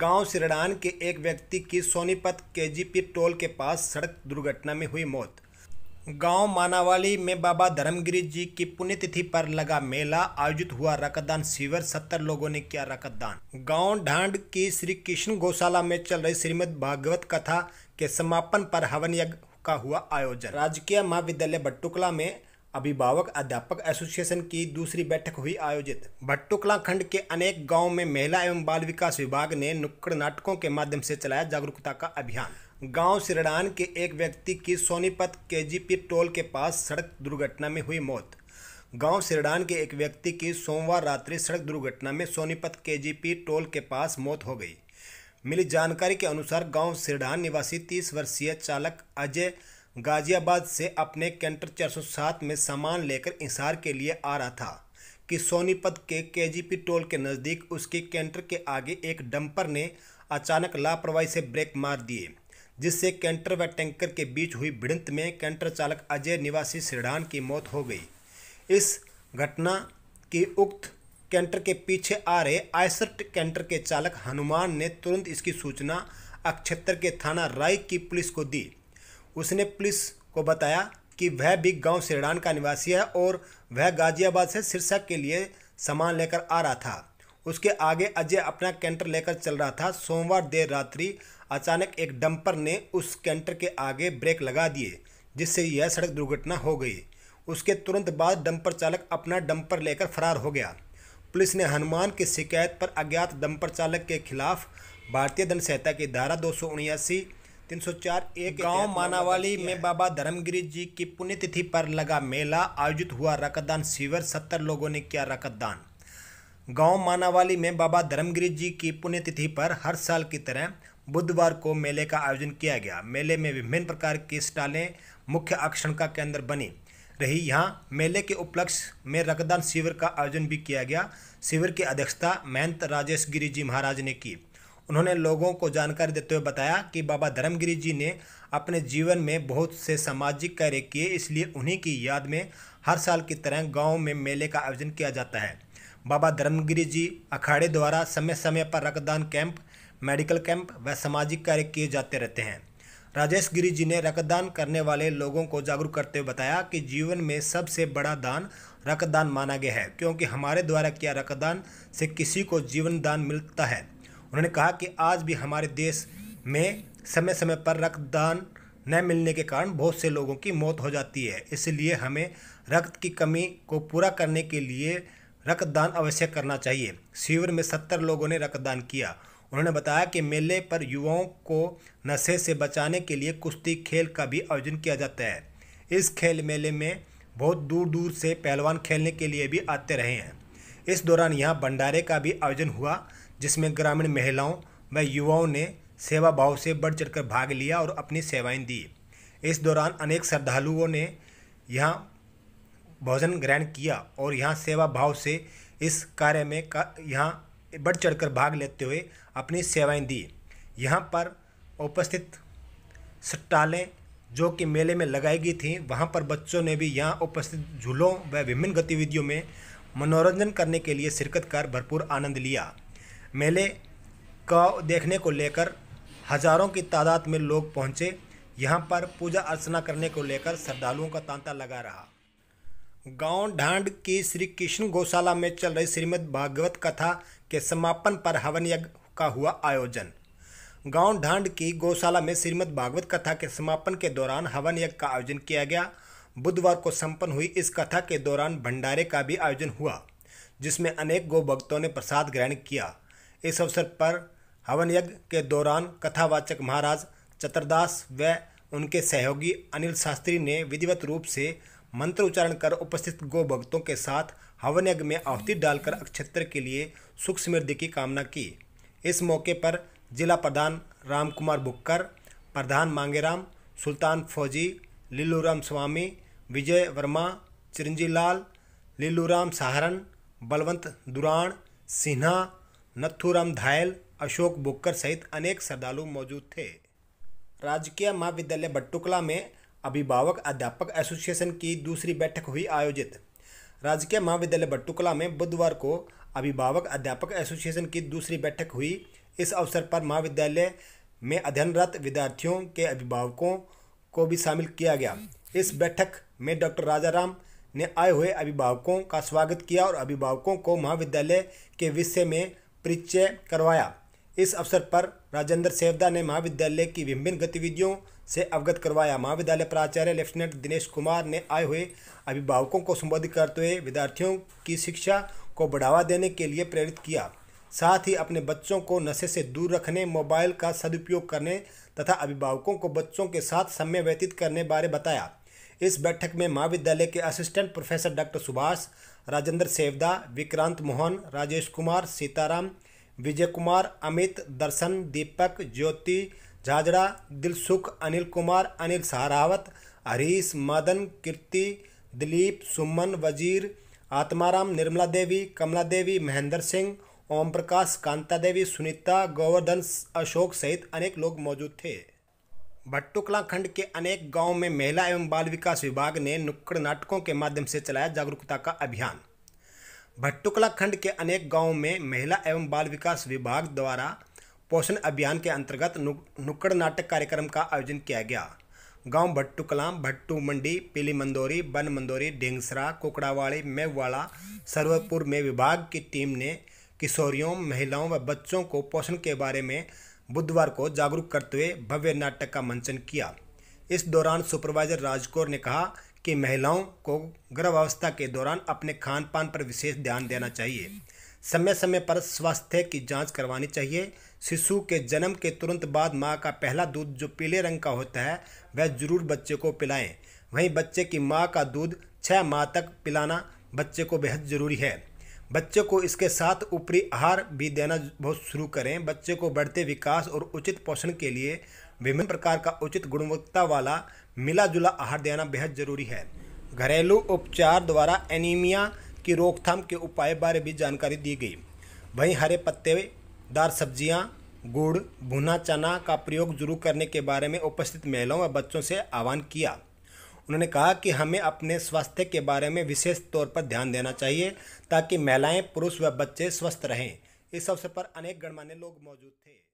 गांव सिरडान के एक व्यक्ति की सोनीपत केजीपी टोल के पास सड़क दुर्घटना में हुई मौत गांव मानावाली में बाबा धर्मगिरी जी की पुण्यतिथि पर लगा मेला आयोजित हुआ रक्तदान शिविर सत्तर लोगों ने किया रक्तदान गांव ढांड की श्री कृष्ण गौशाला में चल रही श्रीमद भागवत कथा के समापन पर हवन यज्ञ का हुआ आयोजन राजकीय महाविद्यालय बट्टुकला में अभिभावक अध्यापक एसोसिएशन की दूसरी बैठक हुई आयोजित भट्टुकला खंड के अनेक गांव में महिला एवं बाल विकास विभाग ने नुक्कड़ नाटकों के माध्यम से चलाया जागरूकता का अभियान गांव सिरडान के एक व्यक्ति की सोनीपत केजीपी टोल के पास सड़क दुर्घटना में हुई मौत गांव सिरडान के एक व्यक्ति की सोमवार रात्रि सड़क दुर्घटना में सोनीपत केजीपी टोल के पास मौत हो गई मिली जानकारी के अनुसार गांव सिरडान निवासी तीस वर्षीय चालक अजय गाजियाबाद से अपने कैंटर 407 में सामान लेकर इंसार के लिए आ रहा था कि सोनीपत के केजीपी टोल के नज़दीक उसके कैंटर के आगे एक डंपर ने अचानक लापरवाही से ब्रेक मार दिए जिससे कैंटर व टैंकर के बीच हुई भिड़ंत में कैंटर चालक अजय निवासी सिरडान की मौत हो गई इस घटना की उक्त कैंटर के पीछे आ रहे आयसठ कैंटर के चालक हनुमान ने तुरंत इसकी सूचना अक्षत्र के थाना राय की पुलिस को दी उसने पुलिस को बताया कि वह भी गांव सिरडान का निवासी है और वह गाजियाबाद से सिरसा के लिए सामान लेकर आ रहा था उसके आगे अजय अपना कैंटर लेकर चल रहा था सोमवार देर रात्रि अचानक एक डंपर ने उस कैंटर के आगे ब्रेक लगा दिए जिससे यह सड़क दुर्घटना हो गई उसके तुरंत बाद डंपर चालक अपना डंपर लेकर फरार हो गया पुलिस ने हनुमान की शिकायत पर अज्ञात डंपर चालक के खिलाफ भारतीय दंड संहिता की धारा दो सौ उन्यासी तीन सौ चार एक गांव मानावाली में बाबा धर्मगिरी जी की पुण्यतिथि पर लगा मेला आयोजित हुआ रक्तदान शिविर सत्तर लोगों ने किया रक्तदान गांव मानावाली में बाबा धर्मगिरी जी की पुण्यतिथि पर हर साल की तरह बुधवार को मेले का आयोजन किया गया मेले में विभिन्न प्रकार की स्टालें मुख्य आकर्षण का केंद्र बनी रही यहाँ मेले के उपलक्ष्य में रक्तदान शिविर का आयोजन भी किया गया शिविर की अध्यक्षता महंत राजेश गिरी जी महाराज ने की उन्होंने लोगों को जानकारी देते हुए बताया कि बाबा धर्मगिरी जी ने अपने जीवन में बहुत से सामाजिक कार्य किए इसलिए उन्हीं की याद में हर साल की तरह गाँव में मेले का आयोजन किया जाता है बाबा धर्मगिरी जी अखाड़े द्वारा समय समय पर रक्तदान कैंप मेडिकल कैंप व सामाजिक कार्य किए जाते रहते हैं राजेश गिरी जी ने रक्तदान करने वाले लोगों को जागरूक करते हुए बताया कि जीवन में सबसे बड़ा दान रक्तदान माना गया है क्योंकि हमारे द्वारा किया रक्तदान से किसी को जीवन दान मिलता है उन्होंने कहा कि आज भी हमारे देश में समय समय पर रक्तदान न मिलने के कारण बहुत से लोगों की मौत हो जाती है इसलिए हमें रक्त की कमी को पूरा करने के लिए रक्तदान अवश्य करना चाहिए शिविर में सत्तर लोगों ने रक्तदान किया उन्होंने बताया कि मेले पर युवाओं को नशे से बचाने के लिए कुश्ती खेल का भी आयोजन किया जाता है इस खेल मेले में बहुत दूर दूर से पहलवान खेलने के लिए भी आते रहे हैं इस दौरान यहाँ भंडारे का भी आयोजन हुआ जिसमें ग्रामीण महिलाओं व युवाओं ने सेवा भाव से बढ़ चढ़कर भाग लिया और अपनी सेवाएं दी इस दौरान अनेक श्रद्धालुओं ने यहाँ भोजन ग्रहण किया और यहाँ सेवा भाव से इस कार्य में का यहाँ बढ़ चढ़कर भाग लेते हुए अपनी सेवाएं दी यहाँ पर उपस्थित स्टालें जो कि मेले में लगाई गई थी वहाँ पर बच्चों ने भी यहाँ उपस्थित झूलों व विभिन्न गतिविधियों में मनोरंजन करने के लिए शिरकत कर भरपूर आनंद लिया मेले का देखने को लेकर हज़ारों की तादाद में लोग पहुंचे यहां पर पूजा अर्चना करने को लेकर श्रद्धालुओं का तांता लगा रहा गांव ढांड की श्री कृष्ण गौशाला में चल रही श्रीमद् भागवत कथा के समापन पर हवन यज्ञ का हुआ आयोजन गांव ढांड की गौशाला में श्रीमद् भागवत कथा के समापन के दौरान हवन यज्ञ का आयोजन किया गया बुधवार को संपन्न हुई इस कथा के दौरान भंडारे का भी आयोजन हुआ जिसमें अनेक गौ भक्तों ने प्रसाद ग्रहण किया इस अवसर पर हवन यज्ञ के दौरान कथावाचक महाराज चतरदास व उनके सहयोगी अनिल शास्त्री ने विधिवत रूप से मंत्र उच्चारण कर उपस्थित गो भक्तों के साथ हवन यज्ञ में आहुति डालकर अक्षत्र के लिए सुख समृद्धि की कामना की इस मौके पर जिला प्रधान राम कुमार बुक्कर प्रधान मांगेराम सुल्तान फौजी लीलूराम स्वामी विजय वर्मा चिरंजीलाल लीलूराम सहारन बलवंत दुराण सिन्हा नथुराम धायल अशोक बुक्कर सहित अनेक श्रद्धालु मौजूद थे राजकीय महाविद्यालय बट्टुकला में अभिभावक अध्यापक एसोसिएशन की दूसरी बैठक हुई आयोजित राजकीय महाविद्यालय बट्टुकला में बुधवार को अभिभावक अध्यापक एसोसिएशन की दूसरी बैठक हुई इस अवसर पर महाविद्यालय में अध्ययनरत विद्यार्थियों के अभिभावकों को भी शामिल किया गया इस बैठक में डॉक्टर राजाराम ने आए हुए अभिभावकों का स्वागत किया और अभिभावकों को महाविद्यालय के विषय में परिचय करवाया इस अवसर पर राजेंद्र सेवदा ने महाविद्यालय की विभिन्न गतिविधियों से अवगत करवाया महाविद्यालय प्राचार्य लेफ्टिनेंट दिनेश कुमार ने आए हुए अभिभावकों को संबोधित करते हुए विद्यार्थियों की शिक्षा को बढ़ावा देने के लिए प्रेरित किया साथ ही अपने बच्चों को नशे से दूर रखने मोबाइल का सदुपयोग करने तथा अभिभावकों को बच्चों के साथ समय व्यतीत करने बारे बताया इस बैठक में महाविद्यालय के assistant professor doctor Subhash Rajendra Sevda Vikrant Mohan Rajesh Kumar Sitaram Vijay Kumar Amit Darshan Deepak Jyoti Jhajra Dilsukh Anil Kumar Anil Saharawat Harish Madan Kirti Dilip Suman Wazir Atmaram Nirmala देवी कमला देवी महेंद्र सिंह ओम प्रकाश कांता देवी सुनीता गोवर्धन अशोक सहित अनेक लोग मौजूद थे भट्टुकला खंड के अनेक गांव में महिला एवं बाल विकास विभाग ने नुक्कड़ नाटकों के माध्यम से चलाया जागरूकता का अभियान भट्टुकला खंड के अनेक गांव में महिला एवं बाल विकास विभाग द्वारा पोषण अभियान के अंतर्गत नुक्कड़ नाटक कार्यक्रम का आयोजन किया गया गांव भट्टुकला भट्टू मंडी पीली मंदोरी बन मंदोरी ढेंगसरा कुकड़ावाड़ी मेववाड़ा सर्वपुर में विभाग की टीम ने किशोरियों महिलाओं व बच्चों को पोषण के बारे में बुधवार को जागरूक करते हुए भव्य नाटक का मंचन किया इस दौरान सुपरवाइजर राजकौर ने कहा कि महिलाओं को गर्भावस्था के दौरान अपने खान पान पर विशेष ध्यान देना चाहिए समय समय पर स्वास्थ्य की जांच करवानी चाहिए शिशु के जन्म के तुरंत बाद माँ का पहला दूध जो पीले रंग का होता है वह जरूर बच्चे को पिलाएं वहीं बच्चे की माँ का दूध छः माह तक पिलाना बच्चे को बेहद ज़रूरी है बच्चे को इसके साथ ऊपरी आहार भी देना बहुत शुरू करें बच्चे को बढ़ते विकास और उचित पोषण के लिए विभिन्न प्रकार का उचित गुणवत्ता वाला मिला जुला आहार देना बेहद जरूरी है घरेलू उपचार द्वारा एनीमिया की रोकथाम के उपाय बारे भी जानकारी दी गई वहीं हरे पत्तेदार सब्जियां गुड़ भुना चना का प्रयोग जरूर करने के बारे में उपस्थित महिलाओं व बच्चों से आह्वान किया उन्होंने कहा कि हमें अपने स्वास्थ्य के बारे में विशेष तौर पर ध्यान देना चाहिए ताकि महिलाएं पुरुष व बच्चे स्वस्थ रहें इस अवसर पर अनेक गणमान्य लोग मौजूद थे